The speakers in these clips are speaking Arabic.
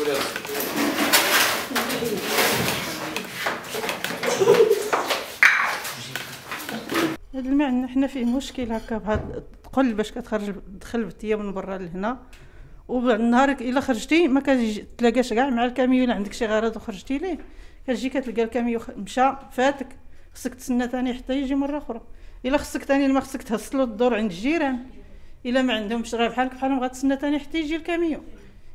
هاد المعنى الماء حنا فيه مشكل هكا بهاد تقل باش كتخرج تدخل بتيه من برا لهنا وبعد نهارك الا خرجتي ما كتلاقاش كاع مع الكاميو الا عندك شي غرض وخرجتي ليه كتجي كتلقى الكاميو مشى فاتك خصك تسنى ثاني حتى يجي مره اخرى الا خصك ثاني ما خصك تهصلو الدور عند الجيران الا ما عندهمش راه بحالك بحالهم غتسنى ثاني حتى يجي الكاميو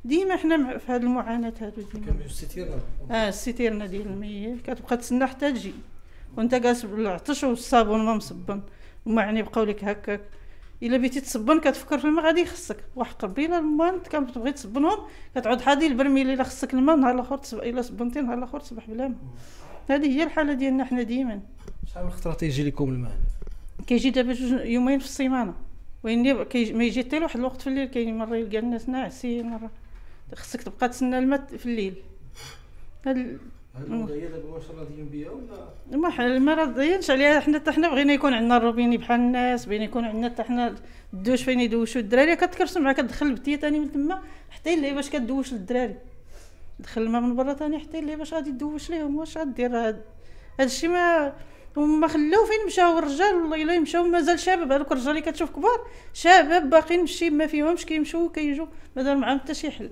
ديما حنا في هاد المعاناه هادو ديما كنبيعو الستيرنا اه الستيرنا ديال المية كتبقى تسنى حتى تجي وانت جالس بالعطش والصابون ما مصبن وما يعني بقاو لك هكاك الا بيتي تصبن كتفكر في الماء غادي يخصك وحق ربي الا الماء انت كتبغي تصبنهم كتعود حاضي البرميل الا خصك الماء نهار الاخر الا صبنتي نهار الاخر تصبح بلا ماء هذه هي الحاله ديالنا حنا ديما شحال من خطره تيجي لكم الماء كيجي دابا جوج يومين في السيمانه وين ما يجي حتى لواحد الوقت في الليل كاين مره يلقى الناس ناعسين مره خصك تبقى تسنى الماء في الليل هاد ما ما راه ضينش عليها حنا حتى حنا بغينا يكون عندنا الروبيني بحال الناس بغينا يكون عندنا حتى حنا الدوش فين يدوشوا الدراري كتكرسم معاك كتدخل البتيه ثاني من تما حتى ليه باش كدوش للدراري دخل الماء من برا ثاني حتى ليه باش غادي دوش ليهم واش غدير هاد هادشي ما هما خلاو فين مشاو الرجال والله الا مشاو مازال شباب هذوك الرجال اللي كتشوف كبار شباب باقيين مشي ما فيهمش كيمشيو كيجوا ما دار معاهم حتى شي حل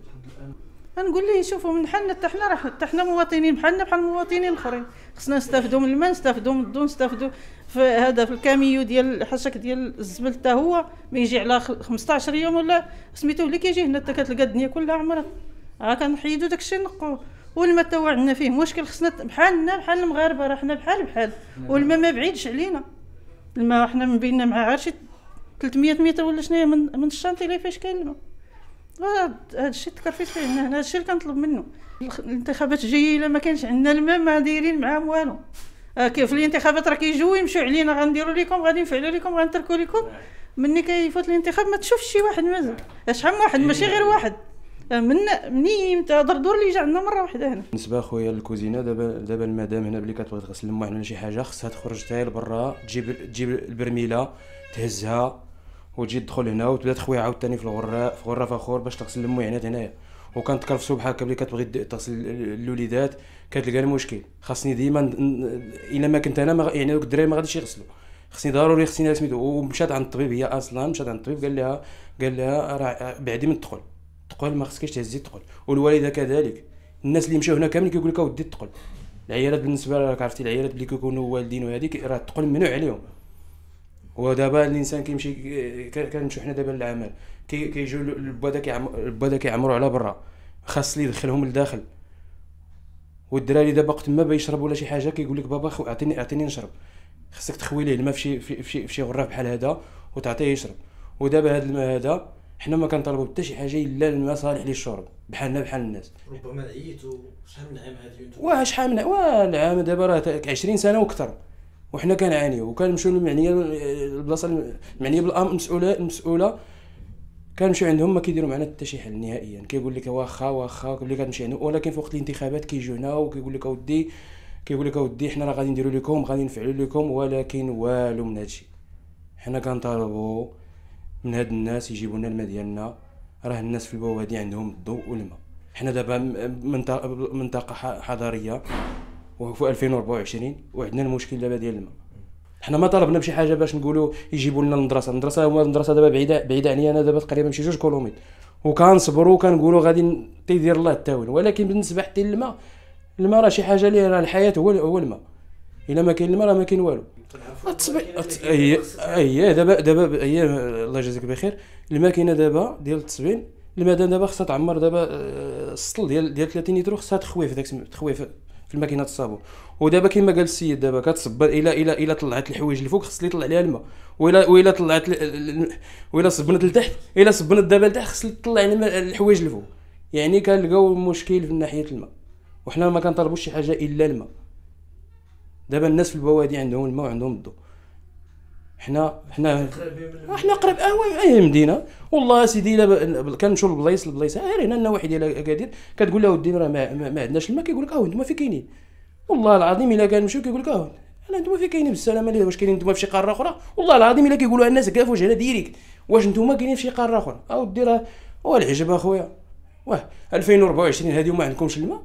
نقول ليه شوفوا من حنا حتى حنا راه حتى حنا مواطنين بحالنا بحال المواطنين الاخرين خصنا نستافدوا من الماء نستافدوا من الضو نستافدوا في هذا في الكاميو ديال الحشك ديال الزبل حتى هو ما يجي على 15 يوم ولا سميتو اللي كيجي هنا حتى كتلقى الدنيا كلها عمرها عا كنحيدو داكشي نقوه والماء هو عندنا فيه مشكل خصنا بحالنا بحال المغاربه راه حنا بحال بحال والماء ما بعيدش علينا الماء حنا من بيننا مع عرشي 300 متر ولا شنو من, من الشانطي اللي فاش كاين الماء هذا الشيء تكر فيه هنا هذا الشيء اللي كنطلب منه الانتخابات الجايه الا ما كانش عندنا الماء ما دايرين معاهم والو آه، كيف الانتخابات راه كيجيو يمشيو علينا غنديروا لكم غادي نفعلوا لكم غنتركوا لكم مني كيفوت الانتخاب ما تشوفش شي واحد مازال شحال من واحد إيه. ماشي غير واحد آه، من مني امتى دردور اللي جا عندنا مره واحده هنا بالنسبه خويا للكوزينه دابا دابا المدام هنا بلي كتبغي تغسل الماء ولا شي حاجه خصها تخرج حتى لبرا تجيب تجيب البرميله تهزها وتجي تدخل هنا وتبدا تخوي عاوتاني في الغراء في غرف فخور باش تغسل المعينات هنايا وكانت كرفسو بحال كامل كتبغي تغسل الوليدات كتلقى المشكل خاصني ديما الا ما كنت انا ما يعني دوك الدراري ما غاديش يغسلوا خصني ضروري خصني سميتو ومشات عند الطبيب هي اصلا مشات عند الطبيب قال لها قال لها راه بعدي من تدخل تقول ما خصكيش تهزي الثقل والوالده كذلك الناس اللي مشاو هنا كاملين كيقول لك اودي الثقل العيالات بالنسبه لك عرفتي العيالات اللي كيكونوا والدين وهذيك راه الثقل ممنوع عليهم ودابا الانسان كيمشي كنمشيو حنا دابا للعمل كيجيو البوادا البوادا كيعمروا على برا خاص لي يدخلهم لداخل والدراري دابا وقت ما يشرب ولا شي حاجه كيقول لك بابا خو اعطيني اعطيني نشرب خاصك تخوي ليه الماء في شي في, في شي غراف بحال هذا وتعطيه يشرب ودابا هذا الماء هذا حنا ما كنطلبوا حتى شي حاجه الا الماء صالح للشرب بحالنا بحال الناس ربما عييتو شحال من عام هذه واه شحال من واه العام دابا راه 20 سنه واكثر وحنا كنعانيو وكنمشيو للمعنيه البلاصه المعنيه بالامر المسؤوله المسؤوله كنمشيو عندهم ما كيديروا معنا حتى شي حل نهائيا كيقول لك واخا واخا ملي كتمشي عندهم ولكن في وقت الانتخابات كيجيو هنا وكيقول لك اودي كيقول لك اودي حنا راه غادي نديرو لكم غادي نفعلو لكم ولكن والو من هادشي حنا كنطالبو من هاد الناس يجيبوا لنا الماء ديالنا راه الناس في البوادي عندهم الضوء والماء حنا دابا منطقه حضاريه وفي 2024 وعندنا المشكل دابا ديال الماء حنا ما طلبنا بشي حاجه باش نقولوا يجيبوا لنا المدرسه المدرسه هو المدرسه دابا بعيده بعيده عليا انا دابا تقريبا شي جوج كيلومتر وكنصبروا كنقولوا غادي تيدير الله التاول ولكن بالنسبه حتى للماء الماء راه شي حاجه اللي راه الحياه هو هو الماء الا ما كاين الماء راه ما كاين والو اي دابا دابا هي الله يجازيك بخير الماكينه دابا ديال التصبين المدن دابا خصها تعمر دابا آه، السطل ديال ديال 30 لتر خصها تخويف داك تخويف في الماكينه الصابون ودابا كما قال السيد دابا كتصب الى الى الى طلعت الحوايج اللي فوق خص لي طلع ليها الماء ولا ولا طلعت ولا صبنت لتحت الا صبنت دابا لتحت خص لي تطلع الحوايج اللي فوق يعني كنلقاو مشكل من ناحيه الماء وحنا ما كنطلبوش شي حاجه الا الماء دابا الناس في البوادي عندهم الماء وعندهم الضوء حنا حنا حنا قريب اه اي مدينه والله سيدي الا كنمشيو لبلايص لبلايص آه، هنا النواحي ديال اكادير كتقول له ودي راه ما عندناش الماء كيقول لك اه انتم فين كاينين والله العظيم الا كنمشيو كيقول لك اه انا انتم فين كاينين بالسلامه واش كاينين انتم في شي قاره اخرى والله العظيم الا كيقولوها الناس كاع في وجهنا ديريكت واش انتم كاينين في شي قاره اخرى اودي آه، راه والعجب اخويا واه 2024 هذه وما عندكمش الماء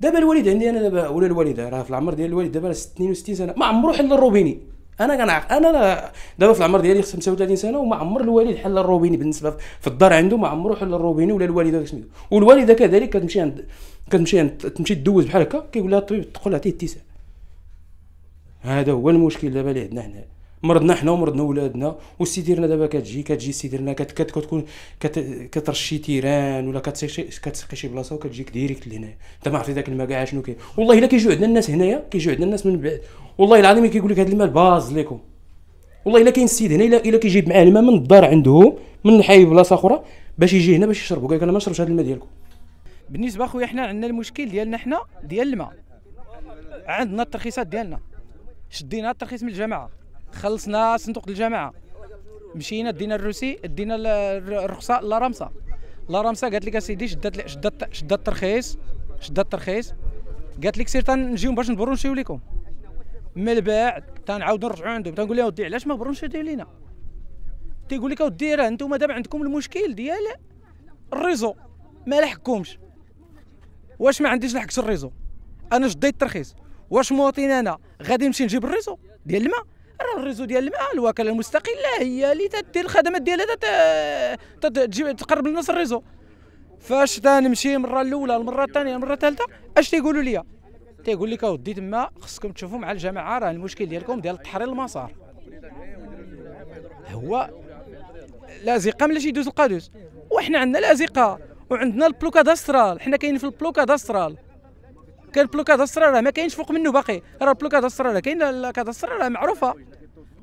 دابا الوالد عندي انا دابا ولا الوالده راه في العمر ديال الوالد دابا 62 سنه ما عمرو حل الروبيني انا كنعرف انا دابا في العمر ديالي 35 سنه وما عمر الوالد حل الروبيني بالنسبه في الدار عنده ما عمره حل الروبيني ولا الوالده داك سميتو والوالده كذلك كتمشي عند كتمشي عند تمشي دوز بحال هكا كيقول لها الطبيب تقول عطيه اتساع هذا هو المشكل دابا اللي عندنا هنا مرضنا حنا ومرضنا ولادنا وسيديرنا دابا كتجي كتجي سيديرنا كتكون كترشي تيران ولا كتسقي شي بلاصه وكتجيك ديريكت لهنايا انت ما عرفتي ذاك الماء كاع شنو كاين والله الا كيجيو عندنا الناس هنايا كيجيو عندنا الناس من بعد والله العظيم كيقول لك هذا الماء باز ليكم والله الا كاين السيد هنا الا كيجيب معاه الماء من الدار عنده من حي بلاصه اخرى باش يجي هنا باش يشربوا قال انا ما نشربش هذا الماء ديالكم بالنسبه اخويا حنا عندنا المشكل ديالنا حنا ديال الماء عندنا الترخيصات ديالنا شدينا الترخيص من الجماعه خلصنا صندوق الجامعه مشينا دينا الروسي دينا الرخصه لا رمسه لا رمسه قالت لك اسيدي شدات شدات شدات الترخيص شدات الترخيص قالت لك سير تنجيو باش نبرو لكم من بعد تنعاودو نرجعو عندهم تنقول لهم ودي علاش ما برونش شديو لينا تيقول لك اودي راه انتم دابا عندكم المشكل ديال الريزو ما لحقكمش واش ما عنديش لحقش الريزو انا شديت الترخيص واش مواطن انا غادي نمشي نجيب الريزو ديال الماء راه الريزو ديال الماء الوكاله المستقله هي اللي تدير الخدمات ديالها تجيب تقرب للناس الريزو فاش تنمشي المره الاولى المره الثانيه المره الثالثه اش تيقولوا لي تيقول لك اودي تما خصكم تشوفوا مع الجماعه راه المشكل ديالكم ديال تحرير المسار هو لازقه ملي يدوز القادوس وحنا عندنا لازقه وعندنا البلوكاد استرال حنا كاينين في البلوكاد استرال كان بلو راه ما كاينش فوق منه باقي راه بلو كادسترال كاين راه معروفه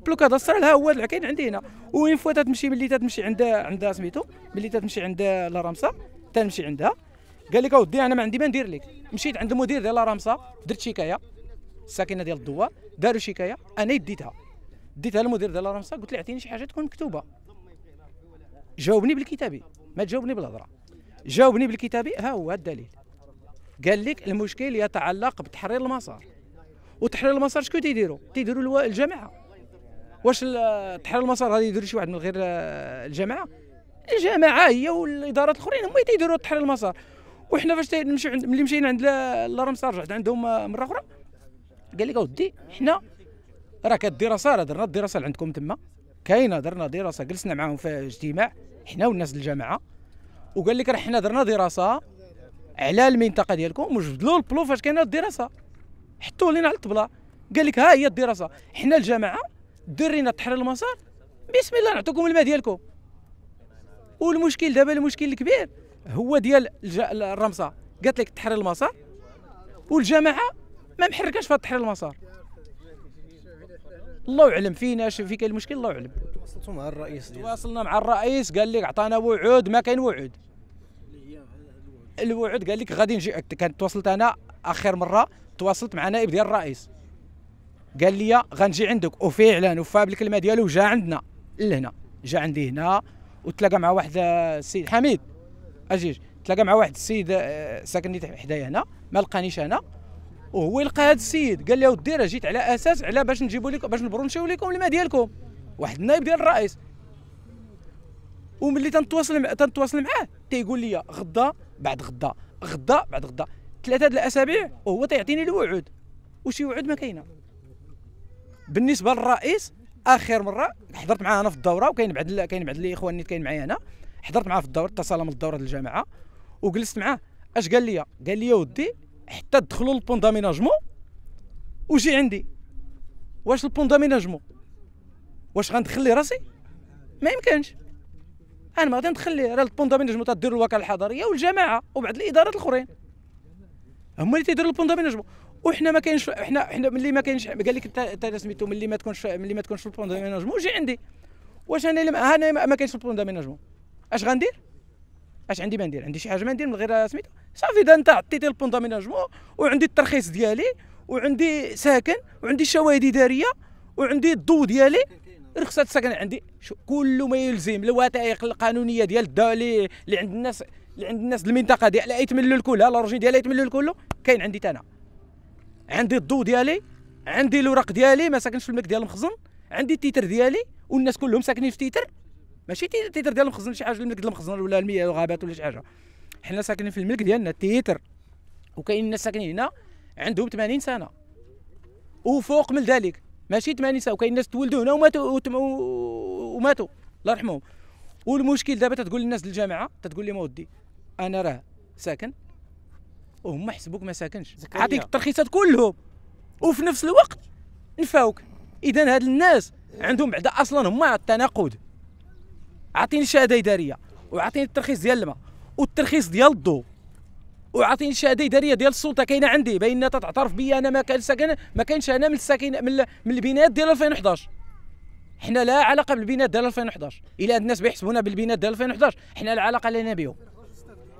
بلو كادسترال ها هو اللي كاين عندي هنا وين فوا تتمشي ملي تتمشي عند عند سميتو ملي تتمشي عند لا رامسا تنمشي عندها قال لك اودي انا ما عندي ما ندير لك مشيت عند المدير ديال لا رامسا درت شكايه الساكنه ديال الدوار داروا شكايه انا يديتها ديتها للمدير ديال لرمسه قلت له اعطيني شي حاجه تكون مكتوبه جاوبني بالكتابي ما تجاوبني بالهضره جاوبني بالكتابي ها هو الدليل قال لك المشكل يتعلق بتحرير المسار وتحرير المسار شكون تيديروا تيديروا الجماعه واش تحرير المسار غادي يدير شي واحد من غير آه، الجماعه الجماعه هي والادارات الاخرين هما تيديروا تحرير المسار وحنا فاش نمشي عند ملي مشينا عند الرمسه رجعت عندهم آه، مره اخرى قال لك اودي حنا راه كدراسه راه درنا الدراسه اللي عندكم تما كاينه درنا دراسه جلسنا معاهم في اجتماع حنا والناس الجماعه وقال لك راه حنا درنا دراسه على المنطقه ديالكم وجبدلوا البلو فاش كاينه الدراسه حطوه لينا على الطبله قال لك ها هي الدراسه حنا الجماعه درينا تحرير المسار بسم الله نعطيكم الماء ديالكم والمشكل دابا المشكل الكبير هو ديال الرمسه قالت لك تحرير المسار والجماعه ما محركاش في تحرير المسار الله اعلم فينا في كاين المشكل الله اعلم تواصلتوا مع الرئيس تواصلنا مع الرئيس قال لك عطانا وعود ما كاين وعود الوعود قال لك غادي نجي كانت تواصلت انا اخر مره تواصلت مع نائب ديال الرئيس قال لي غنجي عندك وفعلا وفى بالكلمه ديالو جا عندنا لهنا جا عندي هنا وتلاقى مع واحد السيد حميد اجي تلاقى مع واحد السيد آه، ساكن حدايا هنا ما لقانيش انا وهو يلقى هذا السيد قال له ودي راه جيت على اساس على باش نجيبوا لكم باش نبرونشيو لكم الماء ديالكم واحد النائب ديال الرئيس وملي تنتواصل تنتواصل معاه تيقول لي غدا بعد غدا غدا بعد غدا ثلاثه د الاسابيع وهو تيعطيني الوعود وشي وعود ما كاينه بالنسبه للرئيس اخر مره حضرت معاه انا في الدوره وكاين بعد كاين بعد الاخوان اللي كاين معايا انا حضرت معاه في الدوره اتصل من الدوره ديال الجامعه وجلست معاه اش قال لي قال لي ودي حتى تدخلوا للبون داميناجمون وجي عندي واش البون داميناجمون واش غندخل لي راسي ما يمكنش انا ما غادي ندخل ليه راه البوندامين تدير الواقع الحضريه والجماعه وبعض الادارات الاخرين هما اللي تيديروا البوندامين وحنا ما كاينش حنا حنا ملي ما كاينش قال لك انت سميتو ملي ما تكونش ملي ما تكونش في البوندامين جي عندي واش انا انا ما كاينش في اش غندير اش عندي ما ندير عندي شي حاجه ما ندير من غير سميتو صافي اذا انت عطيتي البوندامين وعندي الترخيص ديالي وعندي ساكن وعندي شواهد اداريه وعندي الضو ديالي رخصه السكن عندي كل ما يلزم الوثائق القانونيه ديال الدوله اللي عند الناس اللي عند الناس المنطقه ديالها يتملوا الكل لورجين ديالها يتملوا الكل كاين عندي تانا عندي الضو ديالي عندي الوراق ديالي ما ساكنش في الملك ديال المخزن عندي التيتر ديالي والناس كلهم ساكنين في تيتر ماشي تيتر ديال المخزن شي حاجه الملك ديال المخزن ولا المياه والغابات ولا شي حاجه حنا ساكنين في الملك ديالنا التيتر وكاين الناس ساكنين هنا عندهم 80 سنه وفوق من ذلك ماشي ثمان نساء وكاين ناس تولدوا هنا وماتوا وماتوا الله يرحمهم والمشكل دابا تتقول للناس الجامعه تتقول لهم ودي انا راه ساكن وهم حسبوك ما ساكنش عطيك الترخيصات كلهم وفي نفس الوقت نفاوك اذا هاد الناس عندهم بعدا اصلا هما التناقض عطيني شهاده اداريه وعطيني الترخيص ديال الماء والترخيص ديال الضوء وعطيني الشهاده اداريه ديال السلطه كاينه عندي بان تعترف بي انا ما كان ساكن ما كانش انا من الساكن من البنايات ديال 2011 حنا لا علاقه بالبنايات ديال 2011 الى الناس بيحسبونا بالبنايات ديال 2011 حنا لا علاقه لنا بهم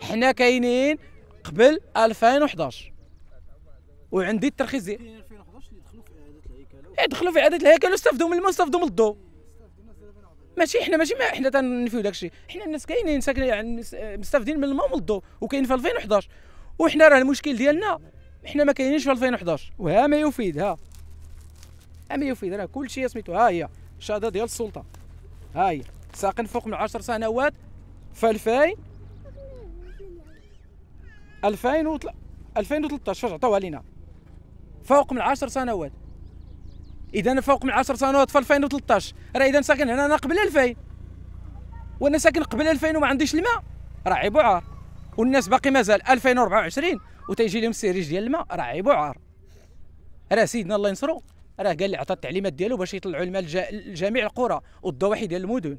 حنا كاينين قبل 2011 وعندي الترخيص ديال 2011 اللي دخلوا في اعاده الهيكل إيه، دخلوا في اعاده الهيكل واستفدوا من الماء واستفدوا من الضوء ماشي حنا ماشي ما حنا تنفيو داكشي حنا الناس كاينين ساكنين يعني مستافدين من الماء ومن الضوء وكاين في 2011 وحنا راه المشكل ديالنا حنا ما كاينينش في 2011 وها ما يفيد ها ما يفيد راه كلشي سميتو ها هي الشهاده ديال السلطه ها هي ساكن فوق من 10 سنوات في 2000 2013 فاش عطاوها لينا فوق من 10 سنوات اذا فوق من 10 سنوات في 2013 راه اذا ساكن هنا انا قبل 2000 وانا ساكن قبل 2000 وما عنديش الماء راه عيب وعار والناس باقي مازال 2024 وتيجي لهم السيريج ديال الماء راه عيب وعار راه سيدنا الله ينصرو راه قال لي عطى التعليمات ديالو باش يطلعوا الماء لجميع القرى والضواحي ديال المدن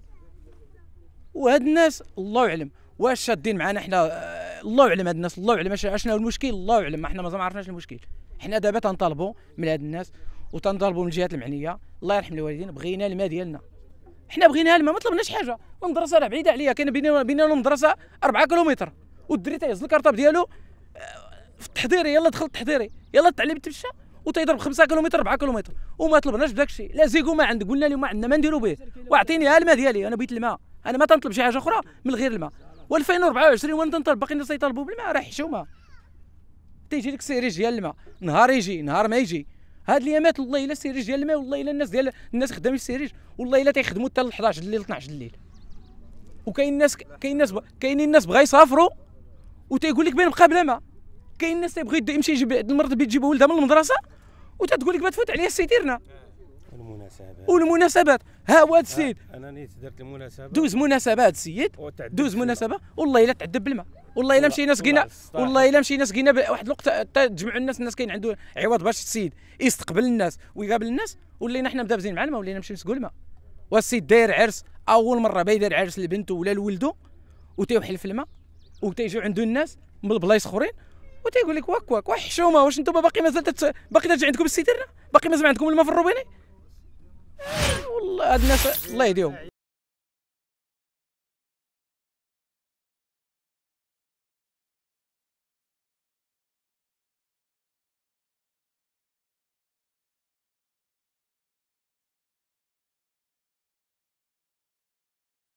وهاد الناس الله يعلم واش شادين معنا حنا آه، الله يعلم هاد الناس الله يعلم اشنو المشكل الله يعلم ما حنا مازال ما عرفناش المشكل حنا دابا تنطالبوا من هاد الناس وتنضربوا من الجهات المعنيه الله يرحم الوالدين بغينا الماء ديالنا حنا بغينا الماء ما طلبناش حاجه والمدرسه راه بعيده عليا كاين بيننا بيننا المدرسه 4 كيلومتر والدري تيهز الكرطاب ديالو آه، في التحضيري يلا دخل التحضيري يلا التعليم تمشى وتيضرب 5 كيلومتر 4 كيلومتر وما طلبناش بداك الشيء لا زيكو ما عندك قلنا لهم ما عندنا ما نديروا به واعطيني الماء ديالي انا بغيت الماء انا ما تنطلب شي حاجه اخرى من غير الماء و2024 وانا تنطلب باقي الناس بالماء راه حشومه تيجي لك السيريج ديال الماء نهار يجي نهار ما يجي هاد الايامات والله الا السيريج ديال الماء والله الا الناس ديال الناس خدامين في السيريج والله الا تيخدموا حتى ل 11 الليل 12 الليل وكاين الناس كاين الناس كاينين الناس بغا يسافروا وتيقول لك بين بقى بلا ما كاين الناس تيبغي يمشي يجيب المرض بيجيبوا ولدها من المدرسه وتتقول لك ما تفوت عليها السيتيرنا المناسبات والمناسبات ها هو السيد انا نيت درت المناسبه دوز مناسبات السيد دوز مناسبه والله الا تعذب بالماء والله الا مشينا سقينا والله الا مشينا سقينا واحد الوقت تجمعوا الناس الناس كاين عنده عوض باش السيد يستقبل الناس ويقابل الناس ولينا حنا مدابزين مع الماء ولينا نمشيو نسقوا الماء والسيد داير عرس اول مره بايدير عرس لبنته ولا لولده وتيوحل في الماء وتيجيو عنده الناس من بلايص اخرين وتيقول لك واك واك وحشومه واش انتم باقي مازال تت... باقي ترجع عندكم السيترنا باقي مازال عندكم الماء في الروبيني آه، والله هاد الناس الله يهديهم